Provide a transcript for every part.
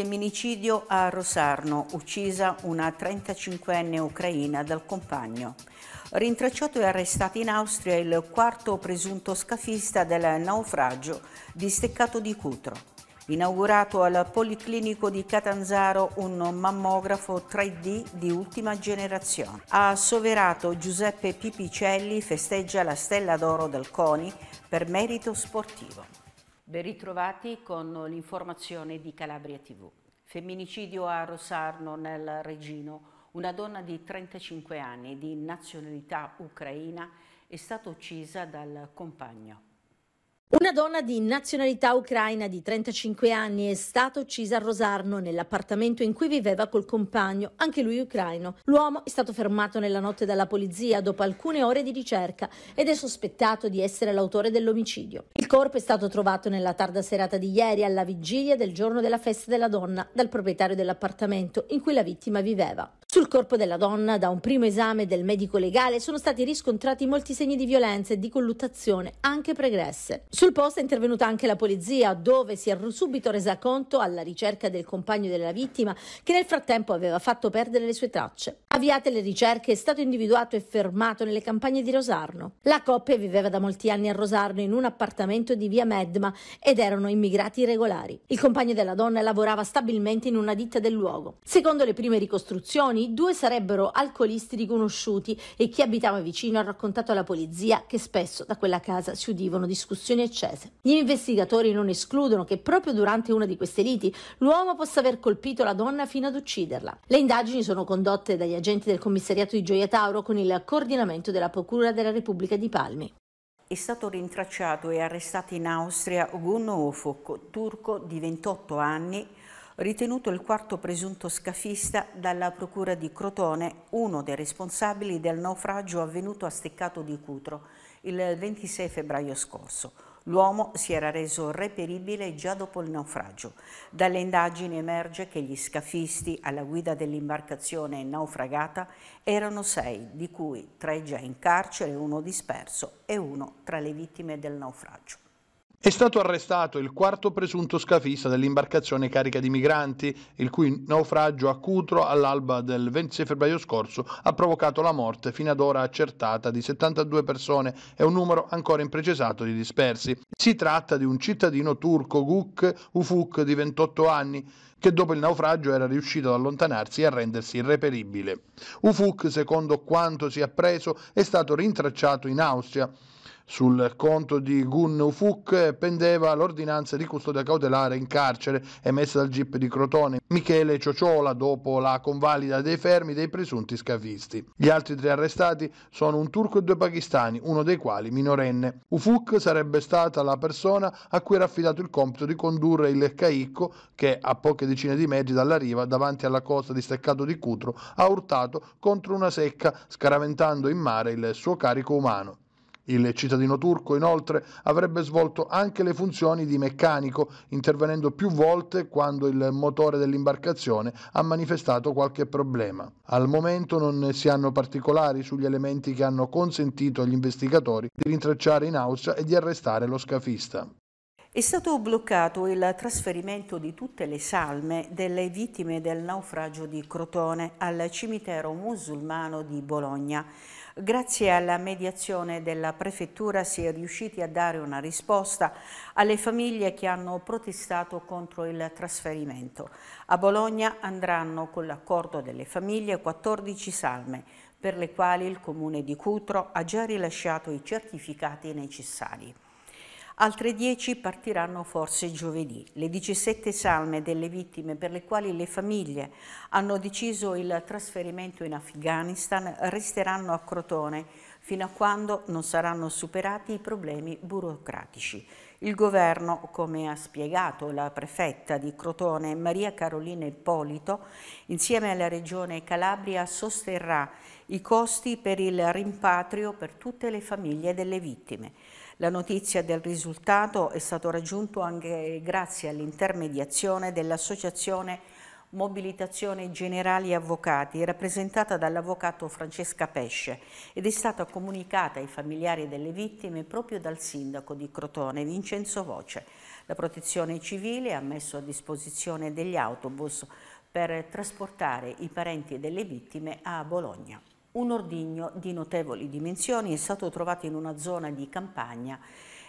Femminicidio a Rosarno, uccisa una 35enne ucraina dal compagno. Rintracciato e arrestato in Austria il quarto presunto scafista del naufragio disteccato di Cutro. Inaugurato al Policlinico di Catanzaro un mammografo 3D di ultima generazione. Ha Soverato Giuseppe Pipicelli festeggia la Stella d'Oro del CONI per merito sportivo. Ben ritrovati con l'informazione di Calabria TV. Femminicidio a Rosarno nel Regino. Una donna di 35 anni di nazionalità ucraina è stata uccisa dal compagno. Una donna di nazionalità ucraina di 35 anni è stata uccisa a Rosarno nell'appartamento in cui viveva col compagno, anche lui ucraino. L'uomo è stato fermato nella notte dalla polizia dopo alcune ore di ricerca ed è sospettato di essere l'autore dell'omicidio. Il corpo è stato trovato nella tarda serata di ieri alla vigilia del giorno della festa della donna dal proprietario dell'appartamento in cui la vittima viveva. Sul corpo della donna, da un primo esame del medico legale, sono stati riscontrati molti segni di violenza e di colluttazione, anche pregresse. Sul posto è intervenuta anche la polizia, dove si è subito resa conto, alla ricerca del compagno della vittima, che nel frattempo aveva fatto perdere le sue tracce. Avviate le ricerche, è stato individuato e fermato nelle campagne di Rosarno. La coppia viveva da molti anni a Rosarno in un appartamento di via Medma ed erano immigrati irregolari. Il compagno della donna lavorava stabilmente in una ditta del luogo. Secondo le prime ricostruzioni, uomini, due sarebbero alcolisti riconosciuti e chi abitava vicino ha raccontato alla polizia che spesso da quella casa si udivano discussioni accese. Gli investigatori non escludono che proprio durante una di queste liti l'uomo possa aver colpito la donna fino ad ucciderla. Le indagini sono condotte dagli agenti del commissariato di Gioia Tauro con il coordinamento della Procura della Repubblica di Palmi. È stato rintracciato e arrestato in Austria Gunno Ofok, turco di 28 anni, ritenuto il quarto presunto scafista dalla procura di Crotone, uno dei responsabili del naufragio avvenuto a Steccato di Cutro il 26 febbraio scorso. L'uomo si era reso reperibile già dopo il naufragio. Dalle indagini emerge che gli scafisti alla guida dell'imbarcazione naufragata erano sei, di cui tre già in carcere, uno disperso e uno tra le vittime del naufragio. È stato arrestato il quarto presunto scafista dell'imbarcazione carica di migranti, il cui naufragio a Cutro all'alba del 26 febbraio scorso ha provocato la morte fino ad ora accertata di 72 persone e un numero ancora imprecisato di dispersi. Si tratta di un cittadino turco Guk Ufuk di 28 anni che dopo il naufragio era riuscito ad allontanarsi e a rendersi irreperibile. Ufuk, secondo quanto si è appreso, è stato rintracciato in Austria sul conto di Gun Ufuk pendeva l'ordinanza di custodia cautelare in carcere emessa dal GIP di Crotone Michele Ciociola dopo la convalida dei fermi dei presunti scafisti. Gli altri tre arrestati sono un turco e due pakistani, uno dei quali minorenne. Ufuk sarebbe stata la persona a cui era affidato il compito di condurre il Caicco che a poche decine di metri dalla riva davanti alla costa di Steccato di Cutro ha urtato contro una secca scaraventando in mare il suo carico umano. Il cittadino turco inoltre avrebbe svolto anche le funzioni di meccanico, intervenendo più volte quando il motore dell'imbarcazione ha manifestato qualche problema. Al momento non si hanno particolari sugli elementi che hanno consentito agli investigatori di rintracciare in Austria e di arrestare lo scafista. È stato bloccato il trasferimento di tutte le salme delle vittime del naufragio di Crotone al cimitero musulmano di Bologna. Grazie alla mediazione della Prefettura si è riusciti a dare una risposta alle famiglie che hanno protestato contro il trasferimento. A Bologna andranno con l'accordo delle famiglie 14 salme, per le quali il Comune di Cutro ha già rilasciato i certificati necessari. Altre 10 partiranno forse giovedì. Le 17 salme delle vittime per le quali le famiglie hanno deciso il trasferimento in Afghanistan resteranno a Crotone fino a quando non saranno superati i problemi burocratici. Il governo, come ha spiegato la prefetta di Crotone Maria Carolina Ippolito, insieme alla regione Calabria sosterrà i costi per il rimpatrio per tutte le famiglie delle vittime. La notizia del risultato è stato raggiunto anche grazie all'intermediazione dell'Associazione Mobilitazione Generali Avvocati, rappresentata dall'avvocato Francesca Pesce ed è stata comunicata ai familiari delle vittime proprio dal sindaco di Crotone, Vincenzo Voce. La protezione civile ha messo a disposizione degli autobus per trasportare i parenti delle vittime a Bologna. Un ordigno di notevoli dimensioni è stato trovato in una zona di campagna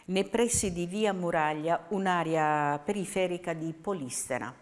nei pressi di via Muraglia, un'area periferica di Polistena.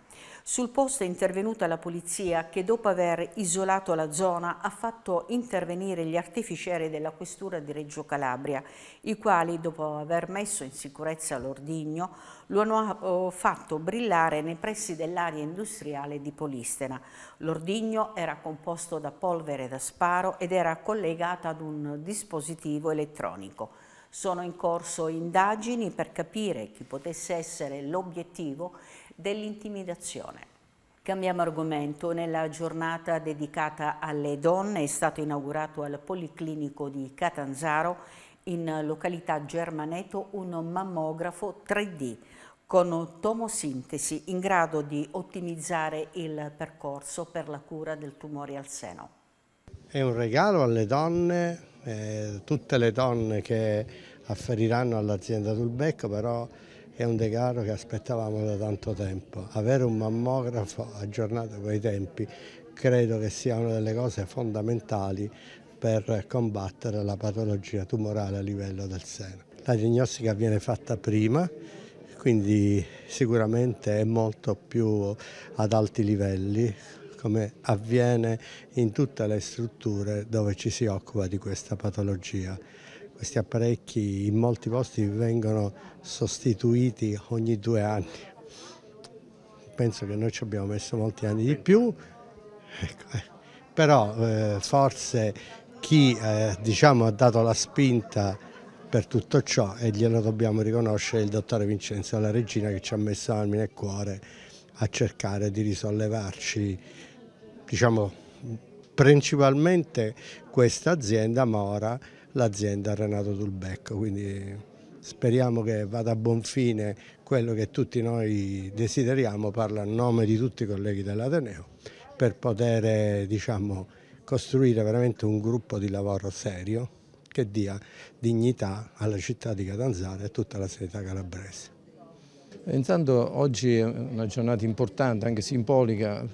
Sul posto è intervenuta la polizia che dopo aver isolato la zona ha fatto intervenire gli artificieri della questura di Reggio Calabria, i quali dopo aver messo in sicurezza l'ordigno lo hanno eh, fatto brillare nei pressi dell'area industriale di Polistena. L'ordigno era composto da polvere da sparo ed era collegata ad un dispositivo elettronico. Sono in corso indagini per capire chi potesse essere l'obiettivo dell'intimidazione. Cambiamo argomento. Nella giornata dedicata alle donne è stato inaugurato al Policlinico di Catanzaro in località Germaneto un mammografo 3D con tomosintesi in grado di ottimizzare il percorso per la cura del tumore al seno. È un regalo alle donne, eh, tutte le donne che afferiranno all'azienda Dulbecco, però è un decaro che aspettavamo da tanto tempo. Avere un mammografo aggiornato con i tempi credo che sia una delle cose fondamentali per combattere la patologia tumorale a livello del seno. La diagnostica viene fatta prima, quindi sicuramente è molto più ad alti livelli come avviene in tutte le strutture dove ci si occupa di questa patologia. Questi apparecchi in molti posti vengono sostituiti ogni due anni. Penso che noi ci abbiamo messo molti anni di più, ecco, eh. però eh, forse chi eh, diciamo, ha dato la spinta per tutto ciò e glielo dobbiamo riconoscere il dottore Vincenzo La Regina che ci ha messo anima nel cuore a cercare di risollevarci diciamo, principalmente questa azienda ma ora l'azienda Renato Dulbecco, quindi speriamo che vada a buon fine quello che tutti noi desideriamo, parlo a nome di tutti i colleghi dell'Ateneo, per poter diciamo, costruire veramente un gruppo di lavoro serio che dia dignità alla città di Catanzaro e a tutta la società calabrese. Intanto oggi è una giornata importante, anche simbolica,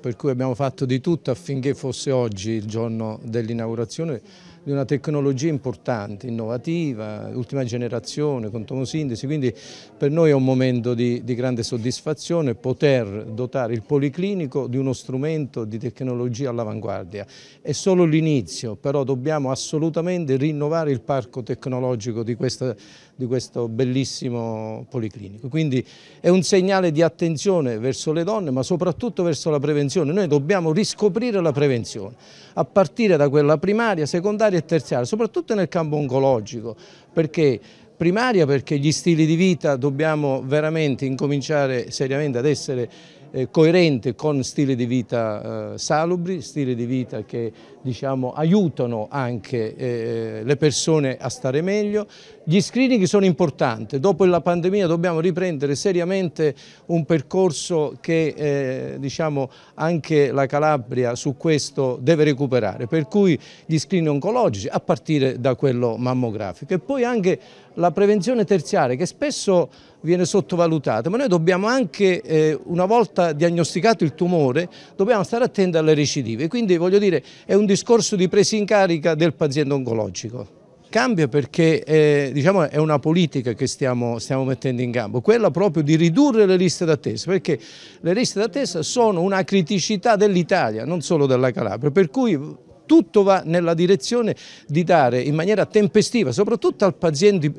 per cui abbiamo fatto di tutto affinché fosse oggi il giorno dell'inaugurazione di una tecnologia importante, innovativa, ultima generazione con tomosintesi, quindi per noi è un momento di, di grande soddisfazione poter dotare il Policlinico di uno strumento di tecnologia all'avanguardia. È solo l'inizio, però dobbiamo assolutamente rinnovare il parco tecnologico di questa di questo bellissimo policlinico. Quindi è un segnale di attenzione verso le donne ma soprattutto verso la prevenzione. Noi dobbiamo riscoprire la prevenzione a partire da quella primaria, secondaria e terziaria, soprattutto nel campo oncologico perché primaria perché gli stili di vita dobbiamo veramente incominciare seriamente ad essere eh, coerenti con stili di vita eh, salubri, stili di vita che diciamo, aiutano anche eh, le persone a stare meglio. Gli screening sono importanti, dopo la pandemia dobbiamo riprendere seriamente un percorso che eh, diciamo, anche la Calabria su questo deve recuperare, per cui gli screening oncologici a partire da quello mammografico e poi anche la prevenzione terziaria che spesso viene sottovalutata, ma noi dobbiamo anche, eh, una volta diagnosticato il tumore, dobbiamo stare attenti alle recidive, quindi voglio dire è un discorso di presa in carica del paziente oncologico. Cambia perché eh, diciamo, è una politica che stiamo, stiamo, mettendo in campo, quella proprio di ridurre le liste d'attesa, perché le liste d'attesa sono una criticità dell'Italia, non solo della Calabria, per cui tutto va nella direzione di dare in maniera tempestiva, soprattutto al paziente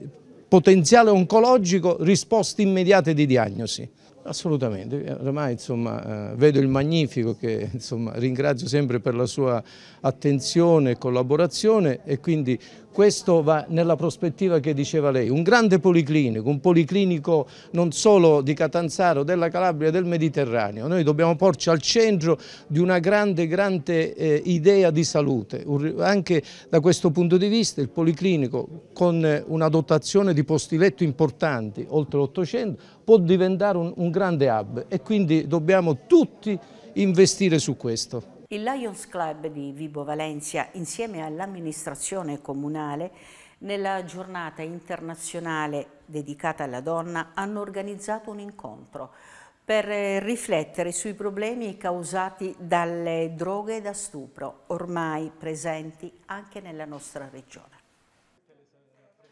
potenziale oncologico, risposte immediate di diagnosi. Assolutamente, ormai insomma, eh, vedo il Magnifico che insomma, ringrazio sempre per la sua attenzione e collaborazione e quindi questo va nella prospettiva che diceva lei, un grande policlinico, un policlinico non solo di Catanzaro, della Calabria, del Mediterraneo. Noi dobbiamo porci al centro di una grande, grande eh, idea di salute. Anche da questo punto di vista il policlinico con una dotazione di posti letto importanti, oltre 800, può diventare un, un grande hub e quindi dobbiamo tutti investire su questo. Il Lions Club di Vibo Valencia insieme all'amministrazione comunale nella giornata internazionale dedicata alla donna hanno organizzato un incontro per eh, riflettere sui problemi causati dalle droghe e da stupro, ormai presenti anche nella nostra regione.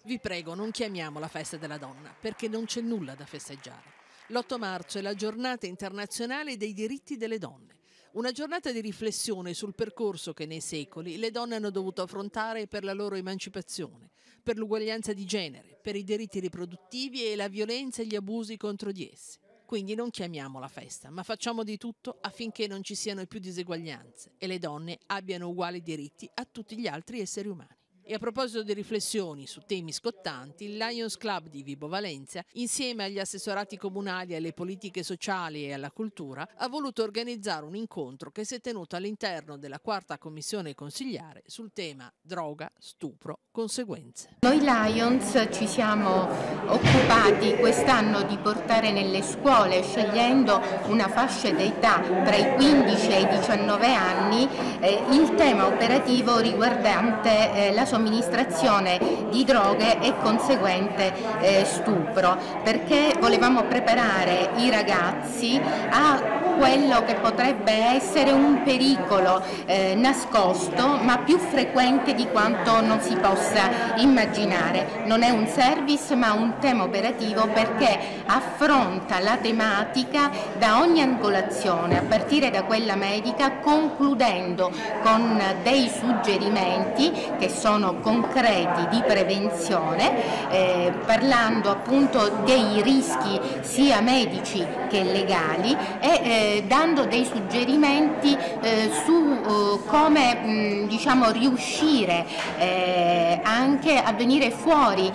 Vi prego, non chiamiamo la festa della donna, perché non c'è nulla da festeggiare. L'8 marzo è la giornata internazionale dei diritti delle donne. Una giornata di riflessione sul percorso che nei secoli le donne hanno dovuto affrontare per la loro emancipazione, per l'uguaglianza di genere, per i diritti riproduttivi e la violenza e gli abusi contro di essi. Quindi non chiamiamola festa, ma facciamo di tutto affinché non ci siano più diseguaglianze e le donne abbiano uguali diritti a tutti gli altri esseri umani. E a proposito di riflessioni su temi scottanti, il Lions Club di Vibo Valencia, insieme agli assessorati comunali alle politiche sociali e alla cultura, ha voluto organizzare un incontro che si è tenuto all'interno della quarta commissione consigliare sul tema droga, stupro, conseguenze. Noi Lions ci siamo occupati quest'anno di portare nelle scuole, scegliendo una fascia d'età tra i 15 e i 19 anni, eh, il tema operativo riguardante eh, la sua somministrazione di droghe e conseguente eh, stupro, perché volevamo preparare i ragazzi a quello che potrebbe essere un pericolo eh, nascosto ma più frequente di quanto non si possa immaginare. Non è un service ma un tema operativo perché affronta la tematica da ogni angolazione, a partire da quella medica, concludendo con dei suggerimenti che sono concreti di prevenzione, eh, parlando appunto dei rischi sia medici che legali e eh, eh, dando dei suggerimenti eh, su eh, come mh, mm, diciamo, riuscire eh, anche a venire fuori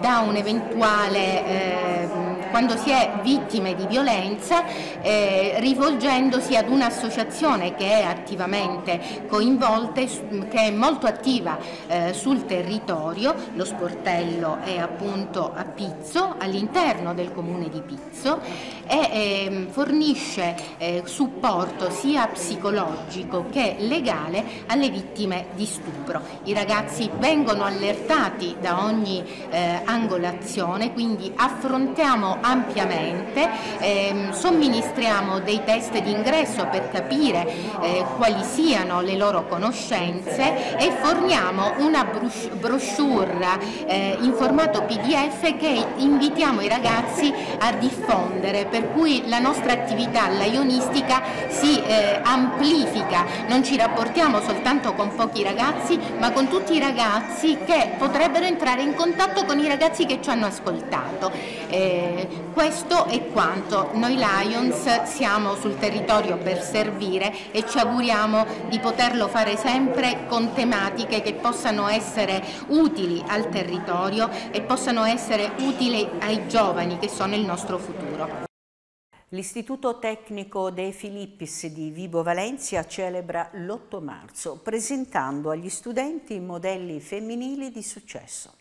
da un eventuale quando si è vittime di violenza eh, rivolgendosi ad un'associazione che è attivamente coinvolta, che è molto attiva eh, sul territorio, lo sportello è appunto a Pizzo, all'interno del comune di Pizzo e ehm, eh, fornisce supporto sia psicologico che legale alle vittime di stupro. I ragazzi vengono allertati da ogni eh, angolazione, quindi affrontiamo ampiamente, eh, somministriamo dei test di ingresso per capire eh, quali siano le loro conoscenze e forniamo una brochure eh, in formato PDF che invitiamo i ragazzi a diffondere, per cui la nostra attività, la ionistica, si eh, amplifica, non ci rapportiamo soltanto con pochi ragazzi ma con tutti i ragazzi che potrebbero entrare in contatto con i ragazzi che ci hanno ascoltato. Eh, questo è quanto. Noi Lions siamo sul territorio per servire e ci auguriamo di poterlo fare sempre con tematiche che possano essere utili al territorio e possano essere utili ai giovani che sono il nostro futuro. L'Istituto Tecnico De Filippis di Vibo Valencia celebra l'8 marzo presentando agli studenti modelli femminili di successo.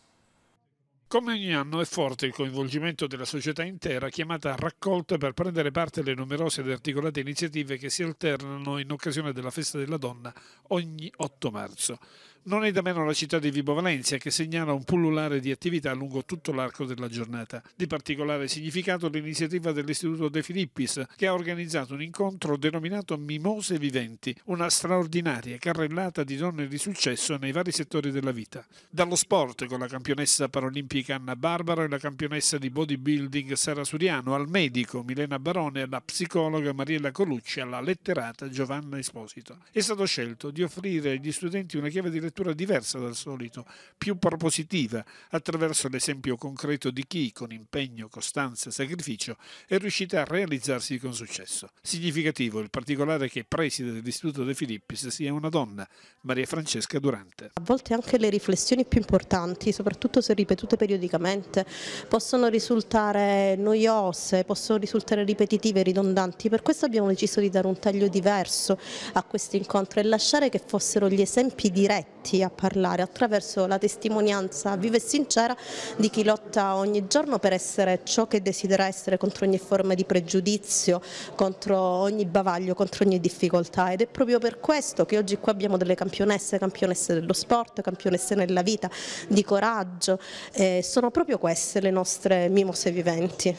Come ogni anno è forte il coinvolgimento della società intera chiamata a raccolta per prendere parte alle numerose ed articolate iniziative che si alternano in occasione della festa della donna ogni 8 marzo. Non è da meno la città di Vibo Valencia che segnala un pullulare di attività lungo tutto l'arco della giornata. Di particolare significato l'iniziativa dell'Istituto De Filippis che ha organizzato un incontro denominato Mimose Viventi, una straordinaria carrellata di donne di successo nei vari settori della vita. Dallo sport con la campionessa paralimpica Anna Barbaro e la campionessa di bodybuilding Sara Suriano, al medico Milena Barone, alla psicologa Mariella Colucci, alla letterata Giovanna Esposito. È stato scelto di offrire agli studenti una chiave di lettura lettura diversa dal solito, più propositiva, attraverso l'esempio concreto di chi, con impegno, costanza e sacrificio, è riuscita a realizzarsi con successo. Significativo il particolare che preside dell'Istituto De Filippis sia una donna, Maria Francesca Durante. A volte anche le riflessioni più importanti, soprattutto se ripetute periodicamente, possono risultare noiose, possono risultare ripetitive, ridondanti, per questo abbiamo deciso di dare un taglio diverso a questi incontri e lasciare che fossero gli esempi diretti tutti a parlare attraverso la testimonianza viva e sincera di chi lotta ogni giorno per essere ciò che desidera essere contro ogni forma di pregiudizio, contro ogni bavaglio, contro ogni difficoltà ed è proprio per questo che oggi qua abbiamo delle campionesse, campionesse dello sport, campionesse nella vita, di coraggio, eh, sono proprio queste le nostre mimose viventi.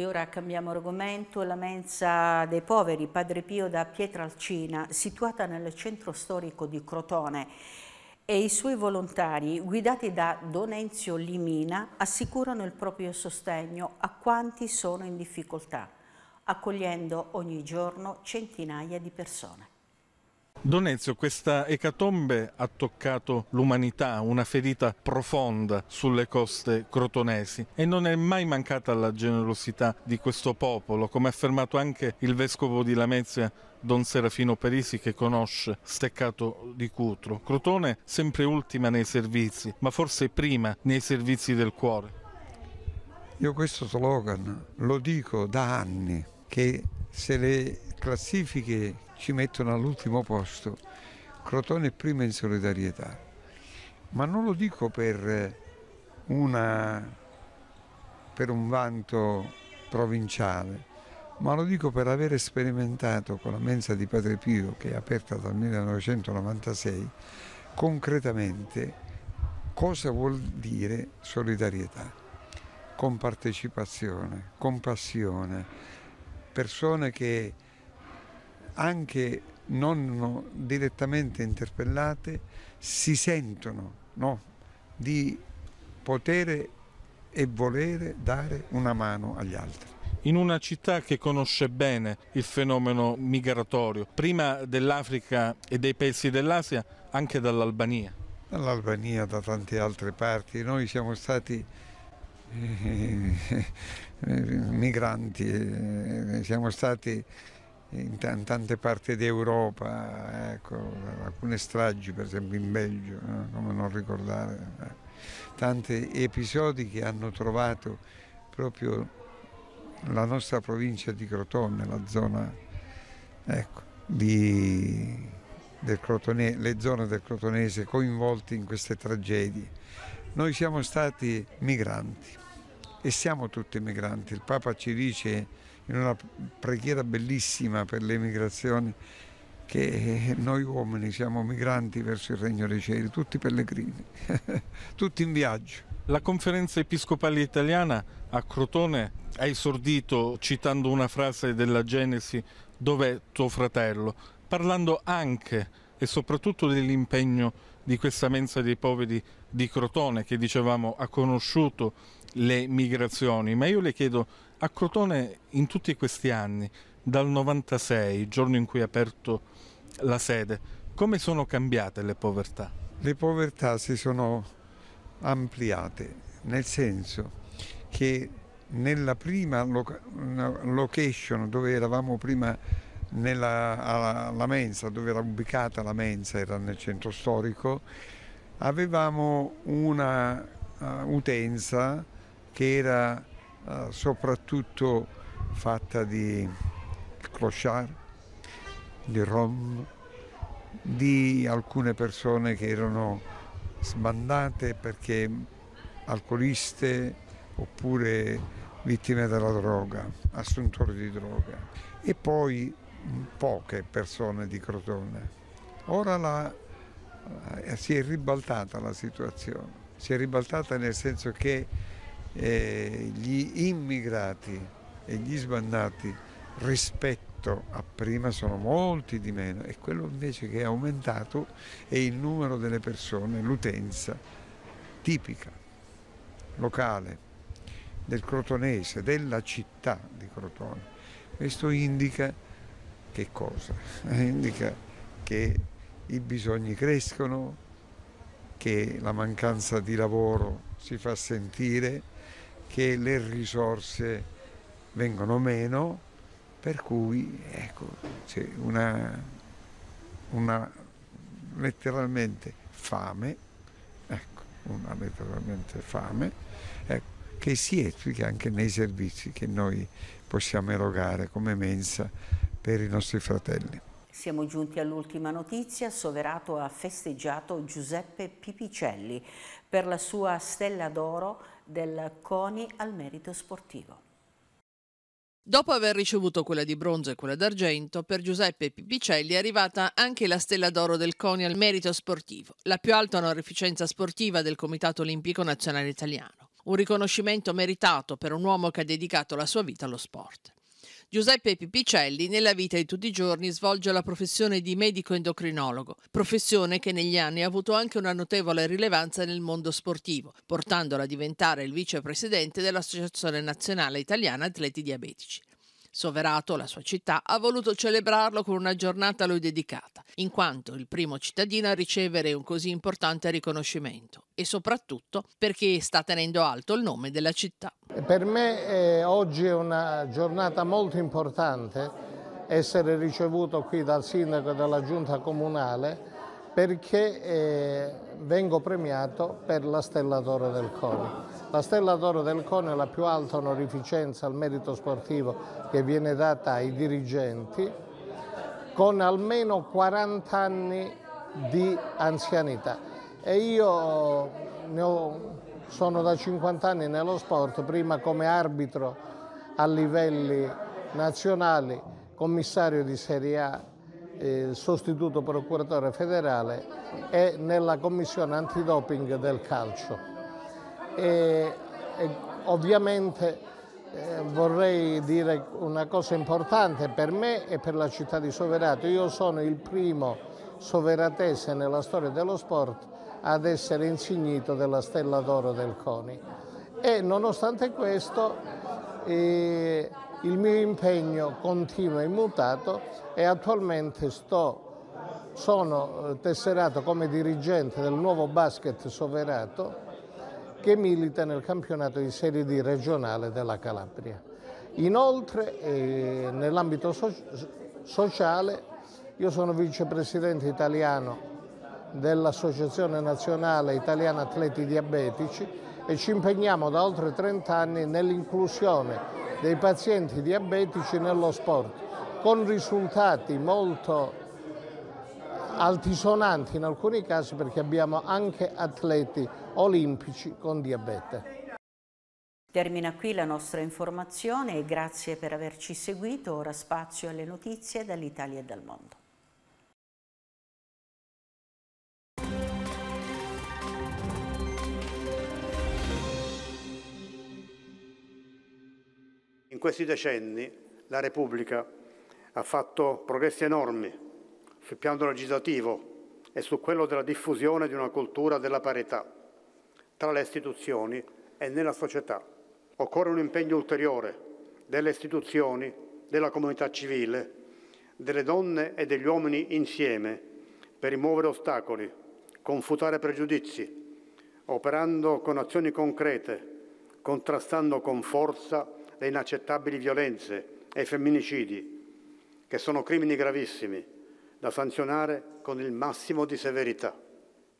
E ora cambiamo argomento, la mensa dei poveri Padre Pio da Pietralcina, situata nel centro storico di Crotone e i suoi volontari, guidati da Don Enzio Limina, assicurano il proprio sostegno a quanti sono in difficoltà, accogliendo ogni giorno centinaia di persone. Don Ezio, questa ecatombe ha toccato l'umanità, una ferita profonda sulle coste crotonesi e non è mai mancata la generosità di questo popolo, come ha affermato anche il vescovo di Lamezia Don Serafino Parisi che conosce Steccato di Cutro. Crotone sempre ultima nei servizi, ma forse prima nei servizi del cuore. Io questo slogan lo dico da anni che se le classifiche ci mettono all'ultimo posto, Crotone è prima in solidarietà, ma non lo dico per, eh, una, per un vanto provinciale, ma lo dico per aver sperimentato con la mensa di Padre Pio che è aperta dal 1996 concretamente cosa vuol dire solidarietà, compartecipazione, compassione, persone che anche non direttamente interpellate, si sentono no? di potere e volere dare una mano agli altri in una città che conosce bene il fenomeno migratorio, prima dell'Africa e dei paesi dell'Asia, anche dall'Albania. Dall'Albania, da tante altre parti. Noi siamo stati eh, migranti, eh, siamo stati in t- tante parti d'Europa, ecco, alcune stragi per esempio in Belgio, no? come non ricordare, eh. tanti episodi che hanno trovato proprio la nostra provincia di Crotone, la zona ecco, di, Crotone, le zone del Crotonese coinvolte in queste tragedie. Noi siamo stati migranti e siamo tutti migranti, il Papa ci dice in una preghiera bellissima per le migrazioni che noi uomini siamo migranti verso il Regno dei Cieli, tutti pellegrini, tutti in viaggio. La conferenza episcopale italiana a Crotone ha esordito citando una frase della Genesi, dov'è tuo fratello, parlando anche e soprattutto dell'impegno di questa mensa dei poveri di Crotone che dicevamo ha conosciuto le migrazioni, ma io le chiedo a Crotone in tutti questi anni, dal 96, giorno in cui è aperto la sede, come sono cambiate le povertà? Le povertà si sono ampliate, nel senso che nella prima location dove eravamo prima nella alla mensa, dove era ubicata la mensa, era nel centro storico, avevamo una uh, utenza che era eh, soprattutto fatta di clochard, di rom, di alcune persone che erano sbandate perché alcoliste oppure vittime della droga, assuntori di droga e poi poche persone di Crotone. Ora la, eh, si è ribaltata la situazione, si è ribaltata nel senso che eh, gli immigrati e gli sbandati rispetto a prima sono molti di meno e quello invece che è aumentato è il numero delle persone, l'utenza tipica, locale, del crotonese, della città di Crotone. Questo indica che cosa? Indica che i bisogni crescono, che la mancanza di lavoro si fa sentire che le risorse vengono meno, per cui ecco, c'è una, una letteralmente fame, ecco, una letteralmente fame, ecco, che si esplica anche nei servizi che noi possiamo erogare come mensa per i nostri fratelli. Siamo giunti all'ultima notizia, Soverato ha festeggiato Giuseppe Pipicelli per la sua stella d'oro del CONI al merito sportivo. Dopo aver ricevuto quella di bronzo e quella d'argento, per Giuseppe Pipicelli è arrivata anche la stella d'oro del CONI al merito sportivo, la più alta onorificenza sportiva del Comitato Olimpico Nazionale Italiano. Un riconoscimento meritato per un uomo che ha dedicato la sua vita allo sport. Giuseppe Pipicelli nella vita di tutti i giorni svolge la professione di medico endocrinologo, professione che negli anni ha avuto anche una notevole rilevanza nel mondo sportivo, portandola a diventare il vicepresidente dell'Associazione Nazionale Italiana Atleti Diabetici. Soverato, la sua città, ha voluto celebrarlo con una giornata a lui dedicata, in quanto il primo cittadino a ricevere un così importante riconoscimento e soprattutto perché sta tenendo alto il nome della città. Per me eh, oggi è una giornata molto importante essere ricevuto qui dal sindaco e dalla giunta comunale perché eh, vengo premiato per la Stella d'Oro del CONI. La Stella d'Oro del CONI è la più alta onorificenza al merito sportivo che viene data ai dirigenti con almeno 40 anni di anzianità e io ho, sono da 50 anni nello sport, prima come arbitro a livelli nazionali, commissario di Serie A eh, sostituto procuratore federale e nella commissione antidoping del calcio. E, e ovviamente eh, vorrei dire una cosa importante per me e per la città di Soverato. Io sono il primo soveratese nella storia dello sport ad essere insignito della Stella d'Oro del CONI e nonostante questo e il mio impegno continua e mutato e attualmente sto, sono eh, tesserato come dirigente del nuovo basket soverato che milita nel campionato di Serie D regionale della Calabria. Inoltre eh, nell'ambito so sociale io sono vicepresidente italiano dell'Associazione Nazionale Italiana Atleti Diabetici e ci impegniamo da oltre 30 anni nell'inclusione dei pazienti diabetici nello sport, con risultati molto altisonanti in alcuni casi perché abbiamo anche atleti olimpici con diabete. Termina qui la nostra informazione e grazie per averci seguito. Ora spazio alle notizie dall'Italia e dal mondo. questi decenni la Repubblica ha fatto progressi enormi sul piano legislativo e su quello della diffusione di una cultura della parità tra le istituzioni e nella società. Occorre un impegno ulteriore delle istituzioni, della comunità civile, delle donne e degli uomini insieme per rimuovere ostacoli, confutare pregiudizi, operando con azioni concrete, contrastando con forza le inaccettabili violenze e i femminicidi, che sono crimini gravissimi da sanzionare con il massimo di severità.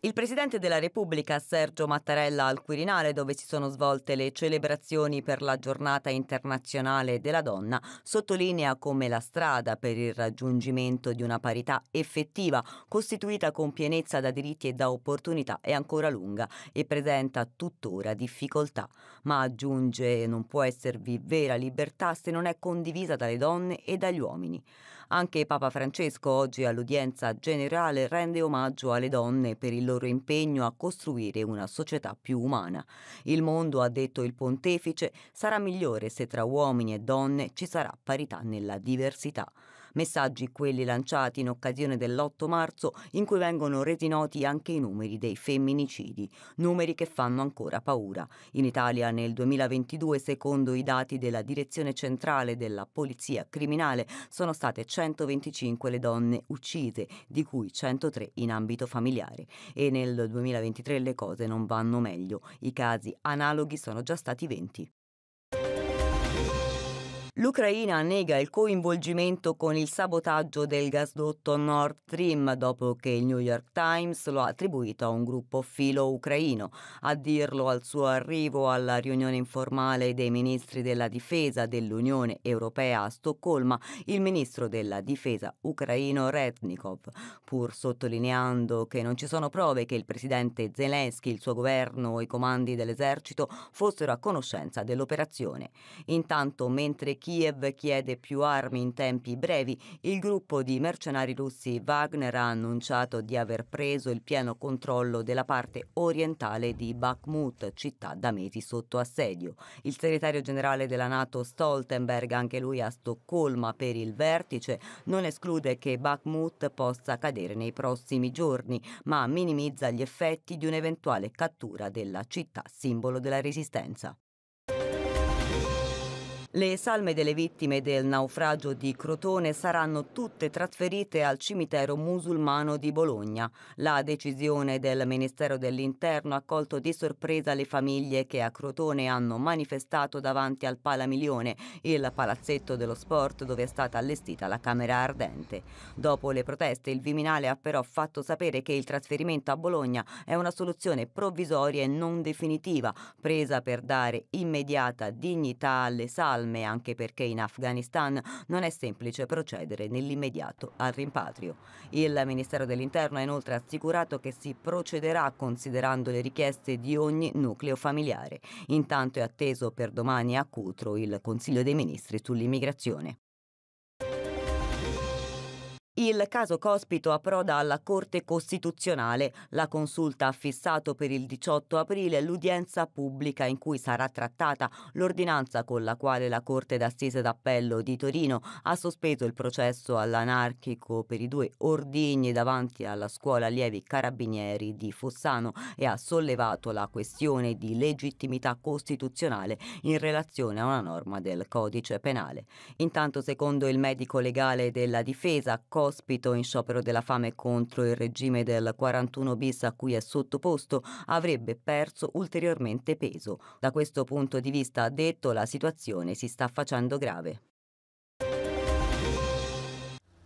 Il Presidente della Repubblica Sergio Mattarella al Quirinale, dove si sono svolte le celebrazioni per la giornata internazionale della donna, sottolinea come la strada per il raggiungimento di una parità effettiva, costituita con pienezza da diritti e da opportunità, è ancora lunga e presenta tuttora difficoltà. Ma aggiunge non può esservi vera libertà se non è condivisa dalle donne e dagli uomini. Anche Papa Francesco oggi all'udienza generale rende omaggio alle donne per il loro impegno a costruire una società più umana. Il mondo, ha detto il pontefice, sarà migliore se tra uomini e donne ci sarà parità nella diversità messaggi quelli lanciati in occasione dell'8 marzo in cui vengono resi noti anche i numeri dei femminicidi, numeri che fanno ancora paura. In Italia nel 2022, secondo i dati della Direzione Centrale della Polizia Criminale, sono state 125 le donne uccise, di cui 103 in ambito familiare. E nel 2023 le cose non vanno meglio, i casi analoghi sono già stati 20. L'Ucraina nega il coinvolgimento con il sabotaggio del gasdotto Nord Stream dopo che il New York Times lo ha attribuito a un gruppo filo ucraino. A dirlo al suo arrivo alla riunione informale dei ministri della difesa dell'Unione Europea a Stoccolma, il ministro della difesa ucraino Rednikov, pur sottolineando che non ci sono prove che il presidente Zelensky, il suo governo o i comandi dell'esercito fossero a conoscenza dell'operazione. Intanto, mentre chi Kiev chiede più armi in tempi brevi, il gruppo di mercenari russi Wagner ha annunciato di aver preso il pieno controllo della parte orientale di Bakhmut, città da mesi sotto assedio. Il segretario generale della Nato Stoltenberg, anche lui a Stoccolma per il vertice, non esclude che Bakhmut possa cadere nei prossimi giorni, ma minimizza gli effetti di un'eventuale cattura della città simbolo della resistenza. Le salme delle vittime del naufragio di Crotone saranno tutte trasferite al cimitero musulmano di Bologna. La decisione del Ministero dell'Interno ha colto di sorpresa le famiglie che a Crotone hanno manifestato davanti al Palamilione, il palazzetto dello sport dove è stata allestita la Camera Ardente. Dopo le proteste il Viminale ha però fatto sapere che il trasferimento a Bologna è una soluzione provvisoria e non definitiva, presa per dare immediata dignità alle salme calme anche perché in Afghanistan non è semplice procedere nell'immediato al rimpatrio. Il Ministero dell'Interno ha inoltre assicurato che si procederà considerando le richieste di ogni nucleo familiare. Intanto è atteso per domani a Cutro il Consiglio dei Ministri sull'immigrazione. Il caso Cospito approda alla Corte Costituzionale. La consulta ha fissato per il 18 aprile l'udienza pubblica in cui sarà trattata l'ordinanza con la quale la Corte d'Assise d'Appello di Torino ha sospeso il processo all'anarchico per i due ordigni davanti alla scuola allievi carabinieri di Fossano e ha sollevato la questione di legittimità costituzionale in relazione a una norma del codice penale. Intanto, secondo il medico legale della difesa, Cospito ospito in sciopero della fame contro il regime del 41 bis a cui è sottoposto, avrebbe perso ulteriormente peso. Da questo punto di vista, ha detto, la situazione si sta facendo grave.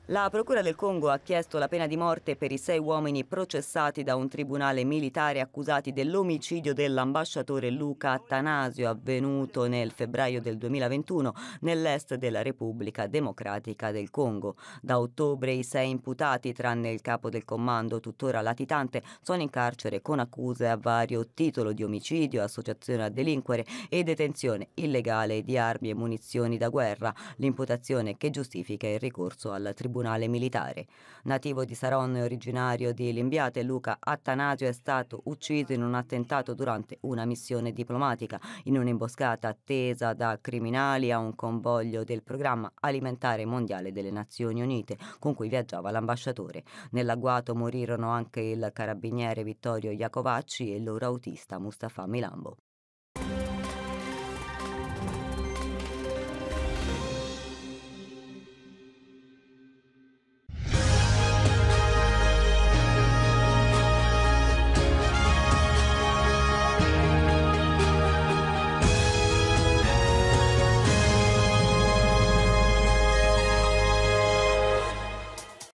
La Procura del Congo ha chiesto la pena di morte per i sei uomini processati da un tribunale militare accusati dell'omicidio dell'ambasciatore Luca Attanasio avvenuto nel febbraio del 2021 nell'est della Repubblica Democratica del Congo. Da ottobre i sei imputati, tranne il capo del comando tuttora latitante, sono in carcere con accuse a vario titolo di omicidio, associazione a delinquere e detenzione illegale di armi e munizioni da guerra, l'imputazione che giustifica il ricorso alla tribunale tribunale militare. Nativo di Saronno e originario di Limbiate, Luca Attanasio è stato ucciso in un attentato durante una missione diplomatica, in un'imboscata attesa da criminali a un convoglio del programma alimentare mondiale delle Nazioni Unite, con cui viaggiava l'ambasciatore. Nell'agguato morirono anche il carabiniere Vittorio Iacovacci e il loro autista Mustafa Milambo.